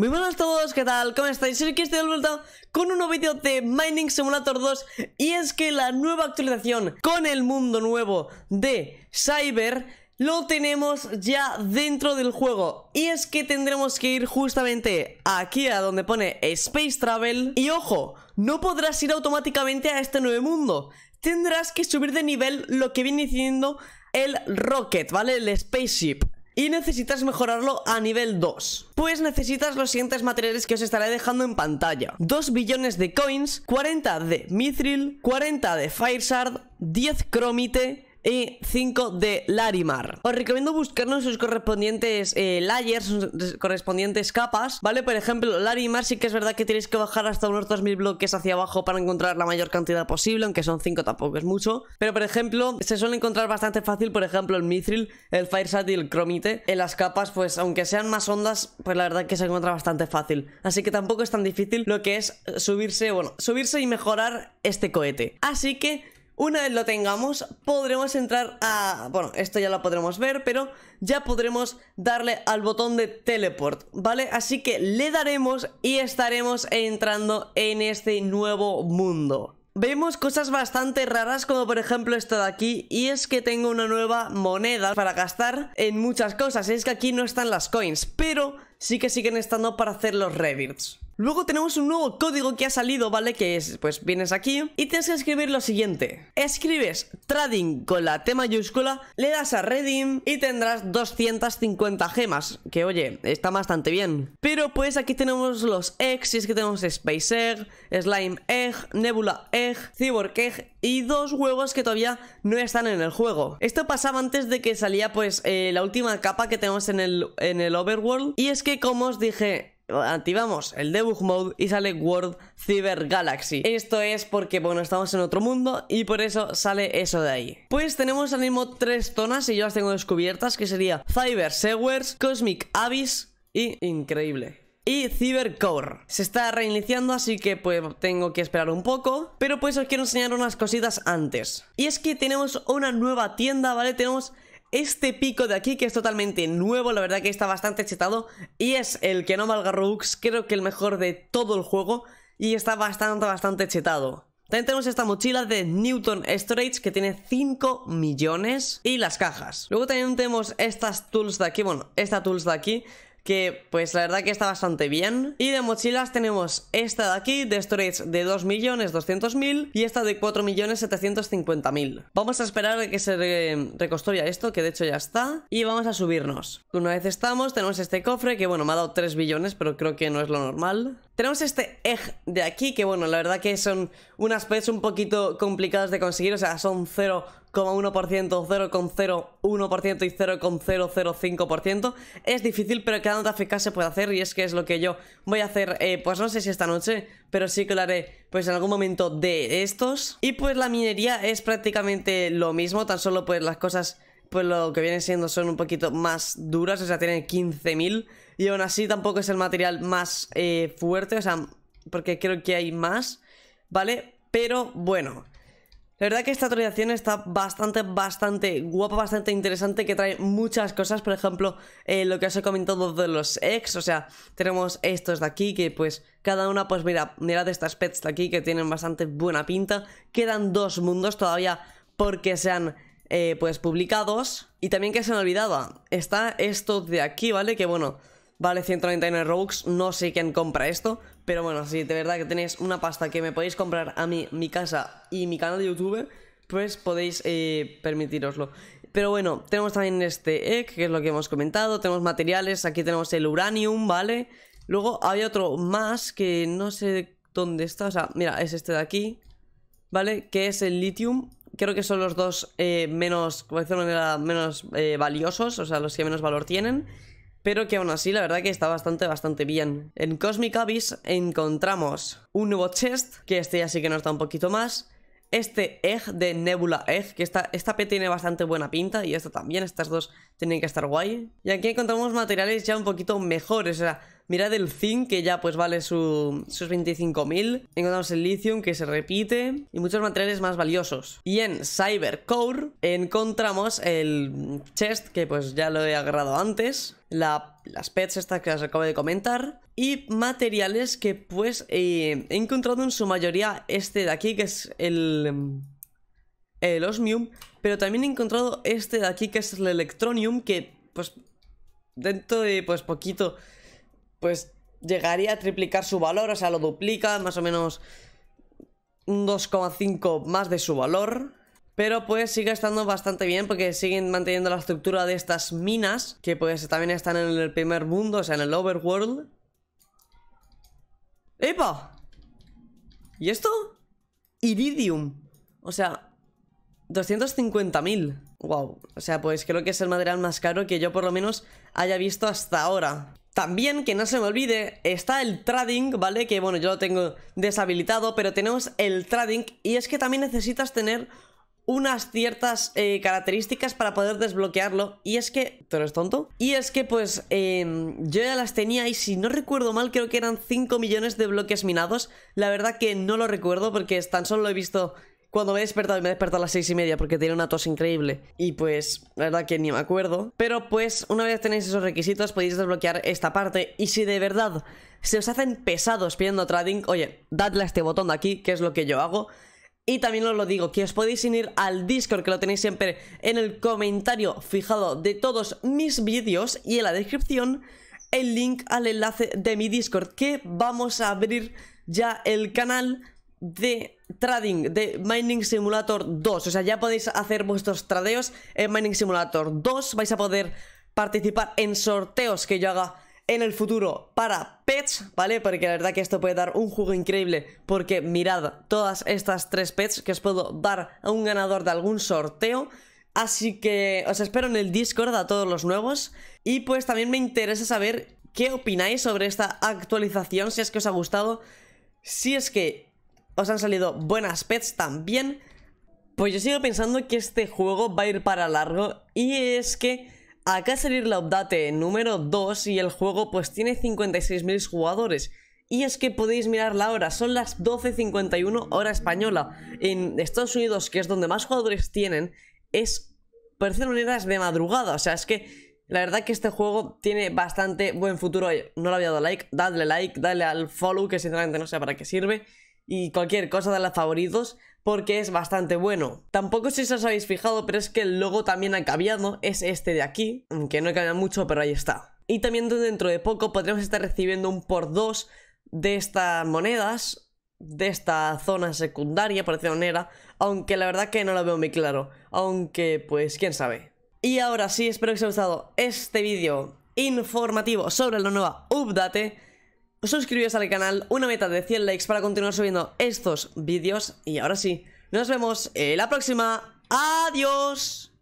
Muy buenas a todos, ¿qué tal? ¿Cómo estáis? Soy estoy de vuelta con un nuevo vídeo de Mining Simulator 2 Y es que la nueva actualización con el mundo nuevo de Cyber Lo tenemos ya dentro del juego Y es que tendremos que ir justamente aquí a donde pone Space Travel Y ojo, no podrás ir automáticamente a este nuevo mundo Tendrás que subir de nivel lo que viene diciendo el Rocket, ¿vale? El Spaceship y necesitas mejorarlo a nivel 2. Pues necesitas los siguientes materiales que os estaré dejando en pantalla. 2 billones de coins, 40 de mithril, 40 de fire 10 cromite, y 5 de Larimar. Os recomiendo buscarnos sus correspondientes eh, layers, sus correspondientes capas, ¿vale? Por ejemplo, Larimar sí que es verdad que tenéis que bajar hasta unos 2000 bloques hacia abajo para encontrar la mayor cantidad posible, aunque son 5 tampoco es mucho. Pero por ejemplo, se suele encontrar bastante fácil, por ejemplo, el Mithril, el Firesat y el Chromite. En las capas, pues aunque sean más hondas, pues la verdad que se encuentra bastante fácil. Así que tampoco es tan difícil lo que es subirse, bueno, subirse y mejorar este cohete. Así que una vez lo tengamos, podremos entrar a... Bueno, esto ya lo podremos ver, pero ya podremos darle al botón de teleport, ¿vale? Así que le daremos y estaremos entrando en este nuevo mundo. Vemos cosas bastante raras como por ejemplo esto de aquí y es que tengo una nueva moneda para gastar en muchas cosas. Es que aquí no están las coins, pero sí que siguen estando para hacer los reverts. Luego tenemos un nuevo código que ha salido, ¿vale? Que es, pues vienes aquí y tienes que escribir lo siguiente. Escribes trading con la T mayúscula, le das a redeem y tendrás 250 gemas, que oye, está bastante bien. Pero pues aquí tenemos los eggs, y es que tenemos Space Egg, Slime Egg, Nebula Egg, Cyborg Egg y dos huevos que todavía no están en el juego. Esto pasaba antes de que salía pues eh, la última capa que tenemos en el, en el Overworld y es que como os dije activamos el debug mode y sale World Cyber Galaxy. Esto es porque, bueno, estamos en otro mundo y por eso sale eso de ahí. Pues tenemos al mismo tres zonas y yo las tengo descubiertas, que sería Cyber Sewers, Cosmic Abyss y Increíble y Cyber Core Se está reiniciando, así que pues tengo que esperar un poco. Pero pues os quiero enseñar unas cositas antes. Y es que tenemos una nueva tienda, ¿vale? Tenemos este pico de aquí, que es totalmente nuevo, la verdad que está bastante chetado, y es el que no valga Rux, creo que el mejor de todo el juego, y está bastante, bastante chetado. También tenemos esta mochila de Newton Storage que tiene 5 millones y las cajas. Luego también tenemos estas tools de aquí, bueno, estas tools de aquí que pues la verdad que está bastante bien. Y de mochilas tenemos esta de aquí, de storage de 2.200.000 y esta de 4.750.000. Vamos a esperar a que se reconstruya esto, que de hecho ya está, y vamos a subirnos. Una vez estamos, tenemos este cofre, que bueno, me ha dado 3 billones, pero creo que no es lo normal. Tenemos este eje de aquí, que bueno, la verdad que son unas pets un poquito complicadas de conseguir, o sea, son 0 0,1%, 0,01% y 0,005%. Es difícil, pero cada nota eficaz se puede hacer y es que es lo que yo voy a hacer, eh, pues no sé si esta noche, pero sí que lo haré pues en algún momento de estos. Y pues la minería es prácticamente lo mismo, tan solo pues las cosas pues lo que vienen siendo son un poquito más duras, o sea, tienen 15.000 y aún así tampoco es el material más eh, fuerte, o sea, porque creo que hay más, ¿vale? Pero bueno, la verdad que esta actualización está bastante, bastante guapa, bastante interesante, que trae muchas cosas, por ejemplo, eh, lo que os he comentado de los ex, o sea, tenemos estos de aquí, que pues cada una, pues mira, mirad estas pets de aquí, que tienen bastante buena pinta, quedan dos mundos todavía porque sean eh, pues publicados, y también que se me olvidaba, está esto de aquí, ¿vale? Que bueno, vale 199 Robux, no sé quién compra esto, pero bueno, si de verdad que tenéis una pasta que me podéis comprar a mí, mi casa y mi canal de YouTube, pues podéis eh, permitiroslo. Pero bueno, tenemos también este egg, que es lo que hemos comentado. Tenemos materiales, aquí tenemos el uranium, ¿vale? Luego había otro más que no sé dónde está. O sea, mira, es este de aquí, ¿vale? Que es el lithium. Creo que son los dos eh, menos, como menos eh, valiosos, o sea, los que menos valor tienen pero que aún así la verdad que está bastante, bastante bien. En Cosmic Abyss encontramos un nuevo chest, que este ya sí que nos da un poquito más. Este Egg de Nebula Egg, que esta, esta P tiene bastante buena pinta y esta también, estas dos tienen que estar guay. Y aquí encontramos materiales ya un poquito mejores, o sea, Mirad el zinc, que ya pues vale su, sus 25.000. Encontramos el lithium, que se repite. Y muchos materiales más valiosos. Y en Cybercore encontramos el chest, que pues ya lo he agarrado antes. las pets estas que os acabo de comentar. Y materiales que pues eh, he encontrado en su mayoría este de aquí, que es el... El osmium, pero también he encontrado este de aquí que es el electronium, que pues dentro de pues poquito pues llegaría a triplicar su valor, o sea, lo duplica más o menos un 2,5 más de su valor. Pero pues sigue estando bastante bien porque siguen manteniendo la estructura de estas minas, que pues también están en el primer mundo, o sea, en el overworld. ¡Epa! ¿Y esto? Iridium. O sea, 250.000. Wow. O sea, pues creo que es el material más caro que yo por lo menos haya visto hasta ahora. También, que no se me olvide, está el trading, ¿vale? Que bueno, yo lo tengo deshabilitado, pero tenemos el trading y es que también necesitas tener unas ciertas eh, características para poder desbloquearlo. Y es que... ¿Tú eres tonto? Y es que pues em, yo ya las tenía y si no recuerdo mal creo que eran 5 millones de bloques minados. La verdad que no lo recuerdo porque tan solo lo he visto cuando me he despertado, me he despertado a las seis y media porque tenía una tos increíble. Y pues, la verdad que ni me acuerdo. Pero pues, una vez tenéis esos requisitos, podéis desbloquear esta parte. Y si de verdad se os hacen pesados pidiendo trading, oye, dadle a este botón de aquí, que es lo que yo hago. Y también os lo digo, que os podéis unir al Discord, que lo tenéis siempre en el comentario fijado de todos mis vídeos y en la descripción el link al enlace de mi Discord, que vamos a abrir ya el canal de trading de Mining Simulator 2. O sea, ya podéis hacer vuestros tradeos en Mining Simulator 2. Vais a poder participar en sorteos que yo haga en el futuro para pets, ¿vale? Porque la verdad que esto puede dar un juego increíble porque mirad todas estas tres pets que os puedo dar a un ganador de algún sorteo. Así que os espero en el Discord a todos los nuevos. Y pues también me interesa saber qué opináis sobre esta actualización, si es que os ha gustado, si es que os han salido buenas pets también. Pues yo sigo pensando que este juego va a ir para largo y es que acá salir la update número 2 y el juego pues tiene 56.000 jugadores. Y es que podéis mirar la hora, son las 12.51 hora española. En Estados Unidos, que es donde más jugadores tienen, es, manera es de madrugada. O sea, es que la verdad que este juego tiene bastante buen futuro. No le había dado like, dadle like, dadle al follow, que sinceramente no sé para qué sirve y cualquier cosa de los favoritos porque es bastante bueno. Tampoco sé si os habéis fijado, pero es que el logo también ha cambiado, es este de aquí, que no cambiado mucho, pero ahí está. Y también dentro de poco podremos estar recibiendo un por dos de estas monedas, de esta zona secundaria, por decirlo manera, aunque la verdad que no lo veo muy claro, aunque pues quién sabe. Y ahora sí, espero que os haya gustado este vídeo informativo sobre la nueva update suscribiros al canal, una meta de 100 likes para continuar subiendo estos vídeos. Y ahora sí, nos vemos en la próxima. ¡Adiós!